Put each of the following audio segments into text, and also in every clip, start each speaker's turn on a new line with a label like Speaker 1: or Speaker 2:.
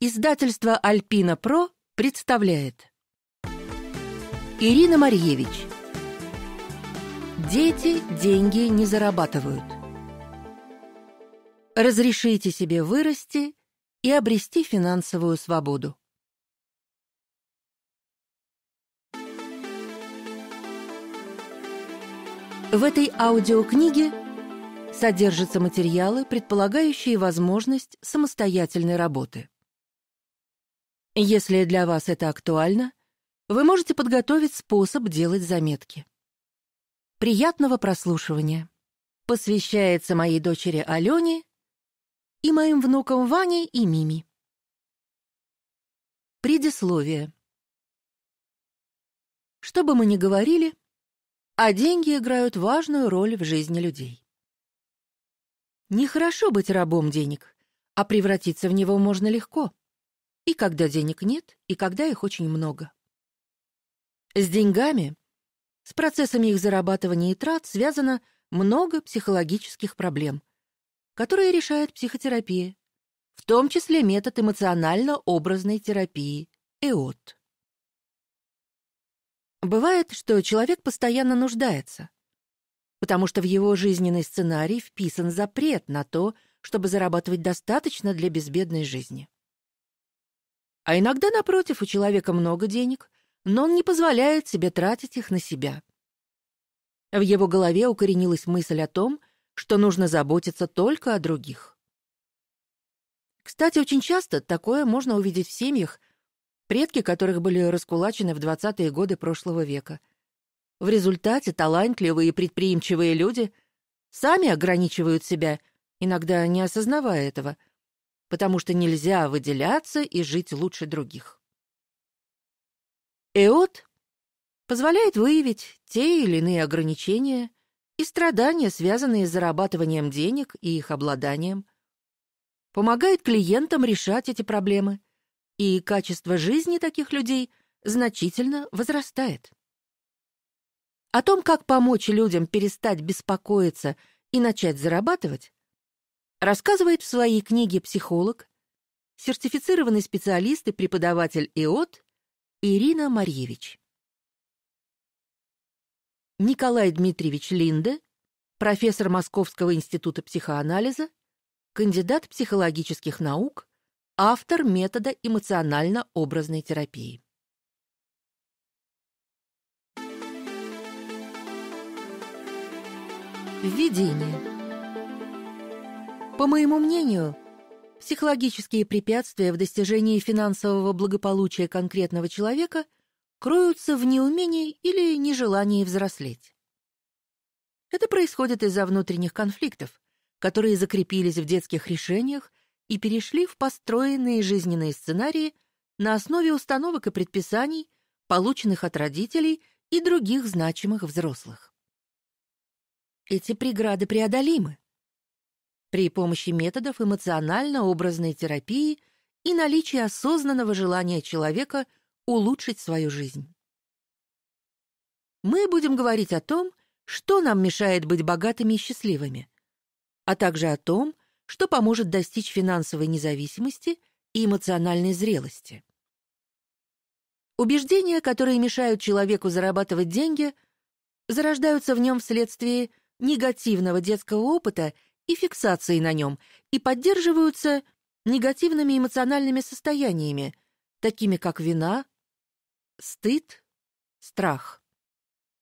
Speaker 1: Издательство «Альпина Про» представляет Ирина Марьевич Дети деньги не зарабатывают Разрешите себе вырасти и обрести финансовую свободу. В этой аудиокниге содержатся материалы, предполагающие возможность самостоятельной работы. Если для вас это актуально, вы можете подготовить способ делать заметки. Приятного прослушивания. Посвящается моей дочери Алене и моим внукам Ване и Мими. Предисловие. Что бы мы ни говорили, а деньги играют важную роль в жизни людей. Нехорошо быть рабом денег, а превратиться в него можно легко и когда денег нет, и когда их очень много. С деньгами, с процессами их зарабатывания и трат связано много психологических проблем, которые решает психотерапия, в том числе метод эмоционально-образной терапии ЭОТ. Бывает, что человек постоянно нуждается, потому что в его жизненный сценарий вписан запрет на то, чтобы зарабатывать достаточно для безбедной жизни. А иногда, напротив, у человека много денег, но он не позволяет себе тратить их на себя. В его голове укоренилась мысль о том, что нужно заботиться только о других. Кстати, очень часто такое можно увидеть в семьях, предки которых были раскулачены в 20-е годы прошлого века. В результате талантливые и предприимчивые люди сами ограничивают себя, иногда не осознавая этого – потому что нельзя выделяться и жить лучше других. ЭОТ позволяет выявить те или иные ограничения и страдания, связанные с зарабатыванием денег и их обладанием, помогает клиентам решать эти проблемы, и качество жизни таких людей значительно возрастает. О том, как помочь людям перестать беспокоиться и начать зарабатывать, Рассказывает в своей книге психолог, сертифицированный специалист и преподаватель ИОТ Ирина Марьевич. Николай Дмитриевич Линде, профессор Московского института психоанализа, кандидат психологических наук, автор метода эмоционально-образной терапии. Введение. По моему мнению, психологические препятствия в достижении финансового благополучия конкретного человека кроются в неумении или нежелании взрослеть. Это происходит из-за внутренних конфликтов, которые закрепились в детских решениях и перешли в построенные жизненные сценарии на основе установок и предписаний, полученных от родителей и других значимых взрослых. Эти преграды преодолимы, при помощи методов эмоционально-образной терапии и наличии осознанного желания человека улучшить свою жизнь. Мы будем говорить о том, что нам мешает быть богатыми и счастливыми, а также о том, что поможет достичь финансовой независимости и эмоциональной зрелости. Убеждения, которые мешают человеку зарабатывать деньги, зарождаются в нем вследствие негативного детского опыта и фиксацией на нем, и поддерживаются негативными эмоциональными состояниями, такими как вина, стыд, страх.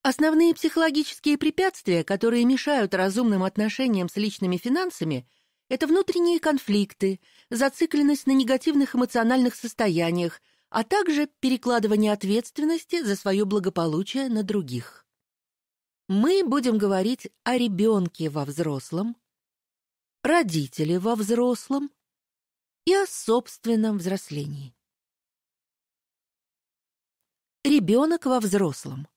Speaker 1: Основные психологические препятствия, которые мешают разумным отношениям с личными финансами, это внутренние конфликты, зацикленность на негативных эмоциональных состояниях, а также перекладывание ответственности за свое благополучие на других. Мы будем говорить о ребенке во взрослом, родители во взрослом и о собственном взрослении. Ребенок во взрослом.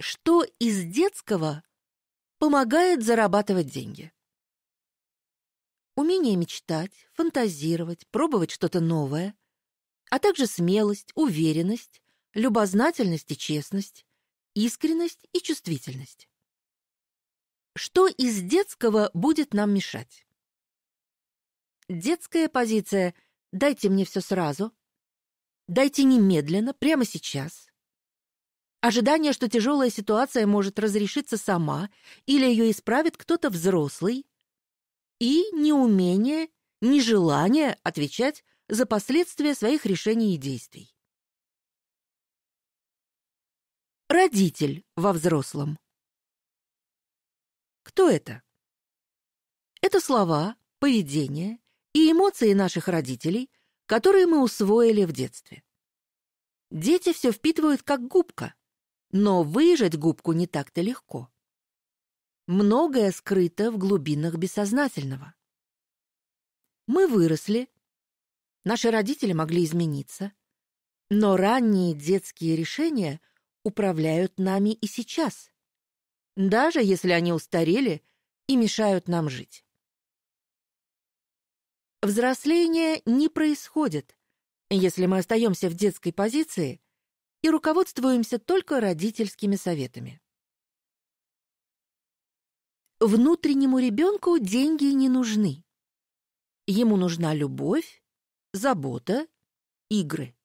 Speaker 1: Что из детского помогает зарабатывать деньги? Умение мечтать, фантазировать, пробовать что-то новое, а также смелость, уверенность, любознательность и честность, искренность и чувствительность. Что из детского будет нам мешать? Детская позиция «дайте мне все сразу», «дайте немедленно, прямо сейчас», ожидание, что тяжелая ситуация может разрешиться сама или ее исправит кто-то взрослый, и неумение, нежелание отвечать за последствия своих решений и действий. Родитель во взрослом. Что это? Это слова, поведение и эмоции наших родителей, которые мы усвоили в детстве. Дети все впитывают как губка, но выжать губку не так-то легко. Многое скрыто в глубинах бессознательного. Мы выросли, наши родители могли измениться, но ранние детские решения управляют нами и сейчас даже если они устарели и мешают нам жить. Взросление не происходит, если мы остаемся в детской позиции и руководствуемся только родительскими советами. Внутреннему ребенку деньги не нужны. Ему нужна любовь, забота, игры.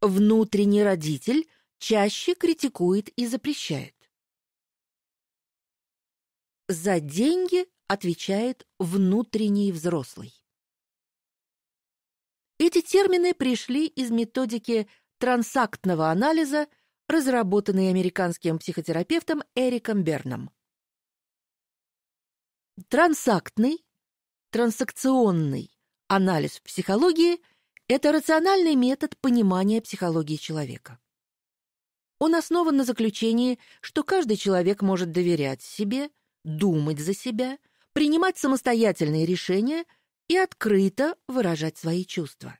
Speaker 1: Внутренний родитель чаще критикует и запрещает. За деньги отвечает внутренний взрослый. Эти термины пришли из методики трансактного анализа, разработанной американским психотерапевтом Эриком Берном. Трансактный, трансакционный анализ в психологии – это рациональный метод понимания психологии человека. Он основан на заключении, что каждый человек может доверять себе, думать за себя, принимать самостоятельные решения и открыто выражать свои чувства.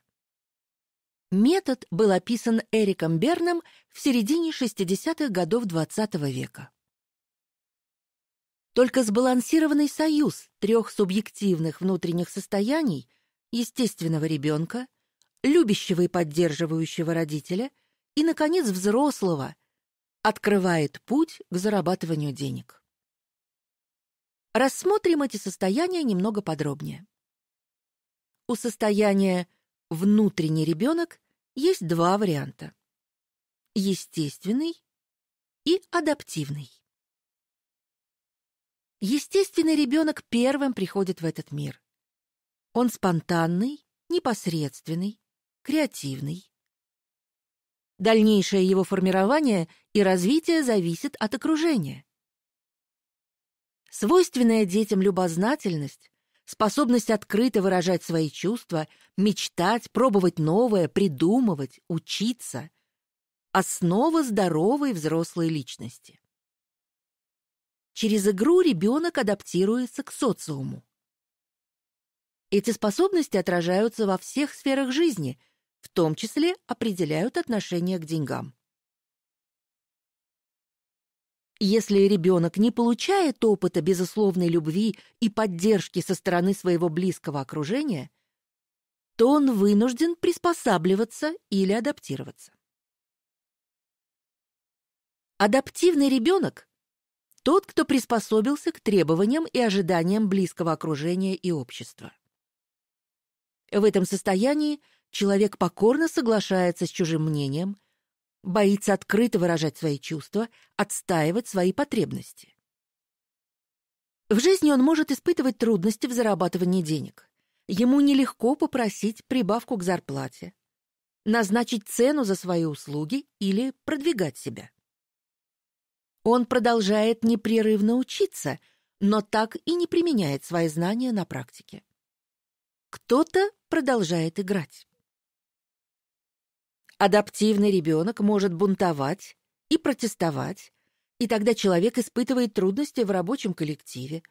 Speaker 1: Метод был описан Эриком Берном в середине 60-х годов XX -го века. Только сбалансированный союз трех субъективных внутренних состояний естественного ребенка, любящего и поддерживающего родителя – и, наконец, взрослого, открывает путь к зарабатыванию денег. Рассмотрим эти состояния немного подробнее. У состояния «внутренний ребенок» есть два варианта – естественный и адаптивный. Естественный ребенок первым приходит в этот мир. Он спонтанный, непосредственный, креативный, Дальнейшее его формирование и развитие зависит от окружения. Свойственная детям любознательность, способность открыто выражать свои чувства, мечтать, пробовать новое, придумывать, учиться – основа здоровой взрослой личности. Через игру ребенок адаптируется к социуму. Эти способности отражаются во всех сферах жизни, в том числе определяют отношение к деньгам. Если ребенок не получает опыта безусловной любви и поддержки со стороны своего близкого окружения, то он вынужден приспосабливаться или адаптироваться. Адаптивный ребенок – тот, кто приспособился к требованиям и ожиданиям близкого окружения и общества. В этом состоянии – Человек покорно соглашается с чужим мнением, боится открыто выражать свои чувства, отстаивать свои потребности. В жизни он может испытывать трудности в зарабатывании денег. Ему нелегко попросить прибавку к зарплате, назначить цену за свои услуги или продвигать себя. Он продолжает непрерывно учиться, но так и не применяет свои знания на практике. Кто-то продолжает играть. Адаптивный ребенок может бунтовать и протестовать, и тогда человек испытывает трудности в рабочем коллективе,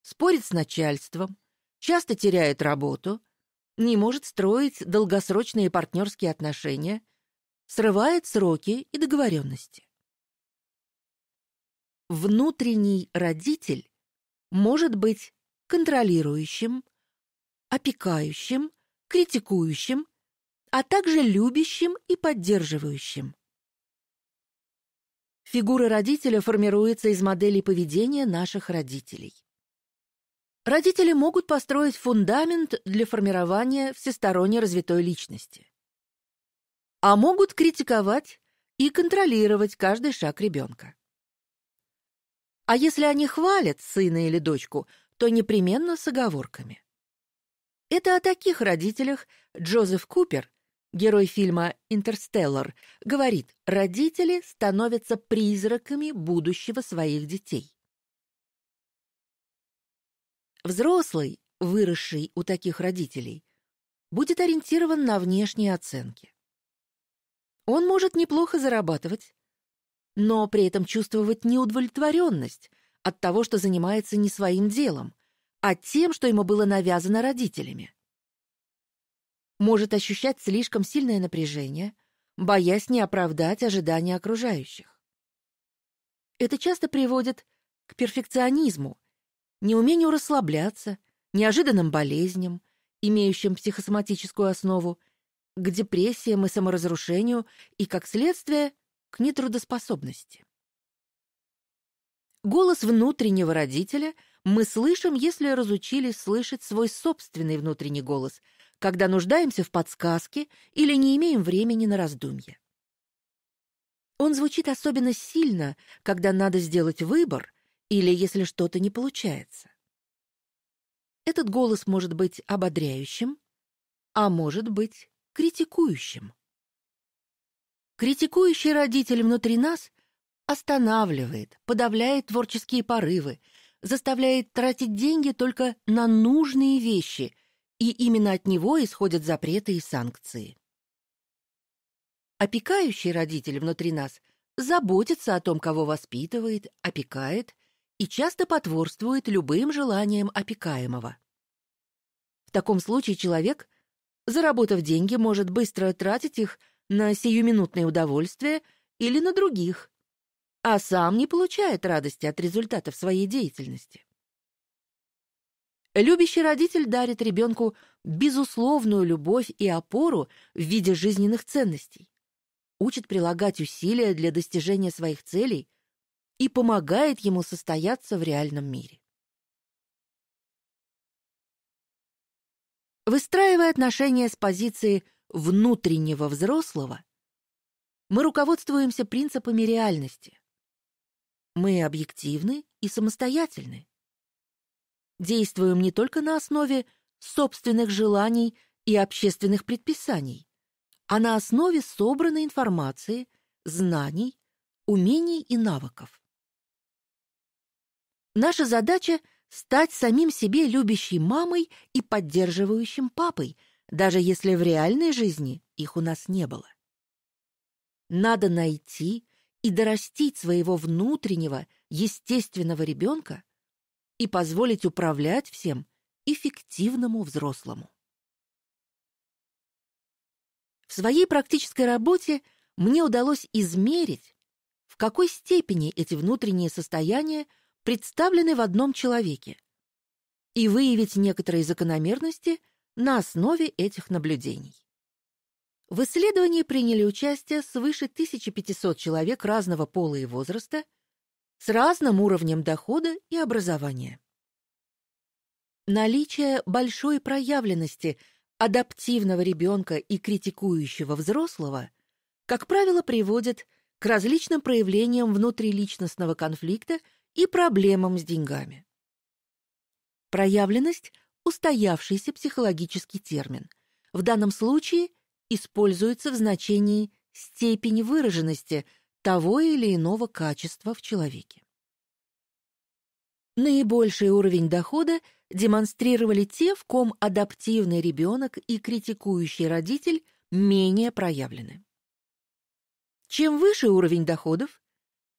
Speaker 1: спорит с начальством, часто теряет работу, не может строить долгосрочные партнерские отношения, срывает сроки и договоренности. Внутренний родитель может быть контролирующим, опекающим, критикующим а также любящим и поддерживающим. Фигура родителя формируется из моделей поведения наших родителей. Родители могут построить фундамент для формирования всесторонне развитой личности. А могут критиковать и контролировать каждый шаг ребенка. А если они хвалят сына или дочку, то непременно с оговорками. Это о таких родителях Джозеф Купер герой фильма «Интерстеллар», говорит, родители становятся призраками будущего своих детей. Взрослый, выросший у таких родителей, будет ориентирован на внешние оценки. Он может неплохо зарабатывать, но при этом чувствовать неудовлетворенность от того, что занимается не своим делом, а тем, что ему было навязано родителями может ощущать слишком сильное напряжение, боясь не оправдать ожидания окружающих. Это часто приводит к перфекционизму, неумению расслабляться, неожиданным болезням, имеющим психосоматическую основу, к депрессиям и саморазрушению и, как следствие, к нетрудоспособности. Голос внутреннего родителя – мы слышим, если разучились слышать свой собственный внутренний голос, когда нуждаемся в подсказке или не имеем времени на раздумье. Он звучит особенно сильно, когда надо сделать выбор или если что-то не получается. Этот голос может быть ободряющим, а может быть критикующим. Критикующий родитель внутри нас останавливает, подавляет творческие порывы, заставляет тратить деньги только на нужные вещи, и именно от него исходят запреты и санкции. Опекающий родитель внутри нас заботится о том, кого воспитывает, опекает и часто потворствует любым желаниям опекаемого. В таком случае человек, заработав деньги, может быстро тратить их на сиюминутные удовольствия или на других – а сам не получает радости от результатов своей деятельности. Любящий родитель дарит ребенку безусловную любовь и опору в виде жизненных ценностей, учит прилагать усилия для достижения своих целей и помогает ему состояться в реальном мире. Выстраивая отношения с позиции внутреннего взрослого, мы руководствуемся принципами реальности, мы объективны и самостоятельны. Действуем не только на основе собственных желаний и общественных предписаний, а на основе собранной информации, знаний, умений и навыков. Наша задача – стать самим себе любящей мамой и поддерживающим папой, даже если в реальной жизни их у нас не было. Надо найти, и дорастить своего внутреннего, естественного ребенка и позволить управлять всем эффективному взрослому. В своей практической работе мне удалось измерить, в какой степени эти внутренние состояния представлены в одном человеке и выявить некоторые закономерности на основе этих наблюдений. В исследовании приняли участие свыше 1500 человек разного пола и возраста с разным уровнем дохода и образования. Наличие большой проявленности адаптивного ребенка и критикующего взрослого, как правило, приводит к различным проявлениям внутриличностного конфликта и проблемам с деньгами. Проявленность – устоявшийся психологический термин. В данном случае – используется в значении степени выраженности того или иного качества в человеке. Наибольший уровень дохода демонстрировали те, в ком адаптивный ребенок и критикующий родитель менее проявлены. Чем выше уровень доходов,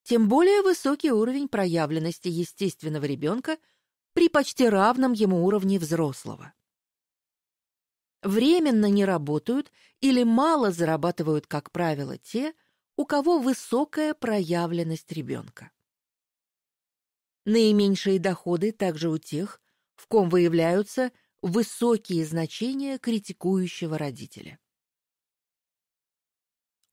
Speaker 1: тем более высокий уровень проявленности естественного ребенка при почти равном ему уровне взрослого временно не работают или мало зарабатывают, как правило, те, у кого высокая проявленность ребенка. Наименьшие доходы также у тех, в ком выявляются высокие значения критикующего родителя.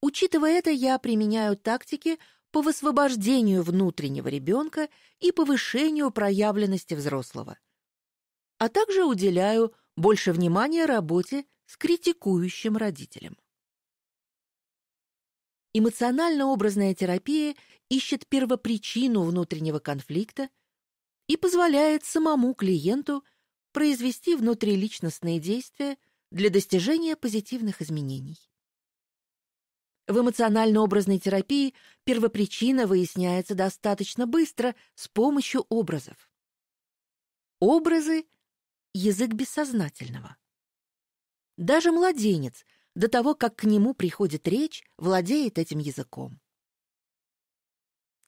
Speaker 1: Учитывая это, я применяю тактики по высвобождению внутреннего ребенка и повышению проявленности взрослого, а также уделяю больше внимания работе с критикующим родителем. Эмоционально-образная терапия ищет первопричину внутреннего конфликта и позволяет самому клиенту произвести внутриличностные действия для достижения позитивных изменений. В эмоционально-образной терапии первопричина выясняется достаточно быстро с помощью образов. Образы язык бессознательного. Даже младенец до того, как к нему приходит речь, владеет этим языком.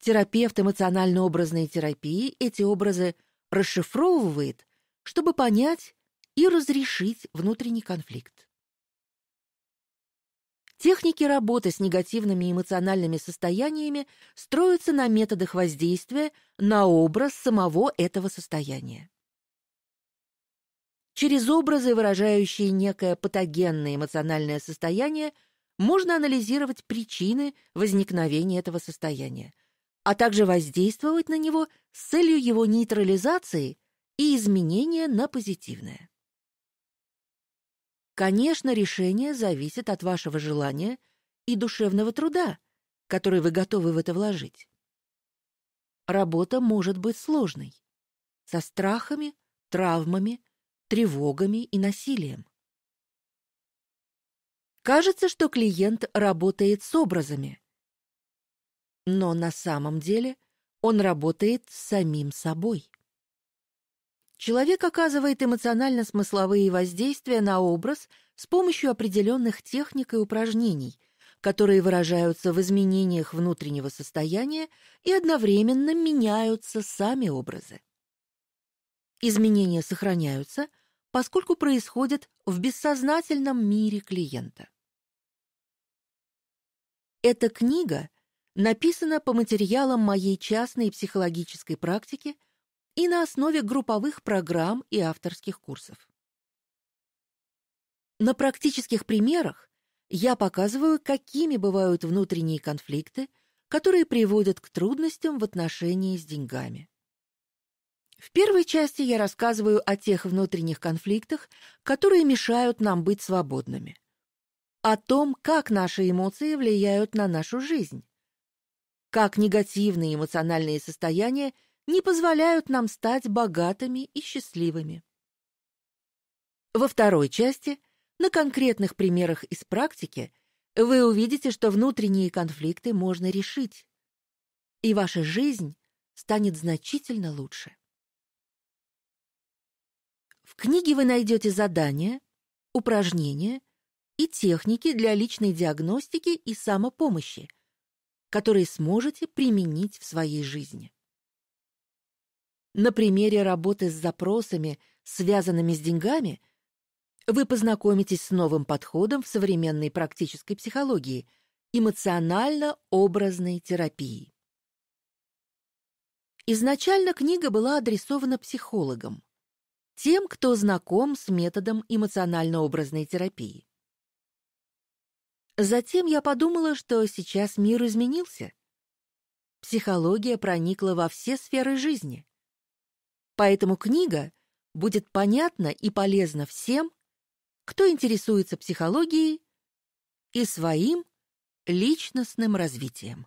Speaker 1: Терапевт эмоционально-образной терапии эти образы расшифровывает, чтобы понять и разрешить внутренний конфликт. Техники работы с негативными эмоциональными состояниями строятся на методах воздействия на образ самого этого состояния. Через образы, выражающие некое патогенное эмоциональное состояние, можно анализировать причины возникновения этого состояния, а также воздействовать на него с целью его нейтрализации и изменения на позитивное. Конечно, решение зависит от вашего желания и душевного труда, который вы готовы в это вложить. Работа может быть сложной, со страхами, травмами, тревогами и насилием. Кажется, что клиент работает с образами, но на самом деле он работает с самим собой. Человек оказывает эмоционально-смысловые воздействия на образ с помощью определенных техник и упражнений, которые выражаются в изменениях внутреннего состояния и одновременно меняются сами образы. Изменения сохраняются – поскольку происходят в бессознательном мире клиента. Эта книга написана по материалам моей частной психологической практики и на основе групповых программ и авторских курсов. На практических примерах я показываю, какими бывают внутренние конфликты, которые приводят к трудностям в отношении с деньгами. В первой части я рассказываю о тех внутренних конфликтах, которые мешают нам быть свободными, о том, как наши эмоции влияют на нашу жизнь, как негативные эмоциональные состояния не позволяют нам стать богатыми и счастливыми. Во второй части, на конкретных примерах из практики, вы увидите, что внутренние конфликты можно решить, и ваша жизнь станет значительно лучше. В книге вы найдете задания, упражнения и техники для личной диагностики и самопомощи, которые сможете применить в своей жизни. На примере работы с запросами, связанными с деньгами, вы познакомитесь с новым подходом в современной практической психологии – эмоционально-образной терапии. Изначально книга была адресована психологам тем, кто знаком с методом эмоционально-образной терапии. Затем я подумала, что сейчас мир изменился. Психология проникла во все сферы жизни. Поэтому книга будет понятна и полезна всем, кто интересуется психологией и своим личностным развитием.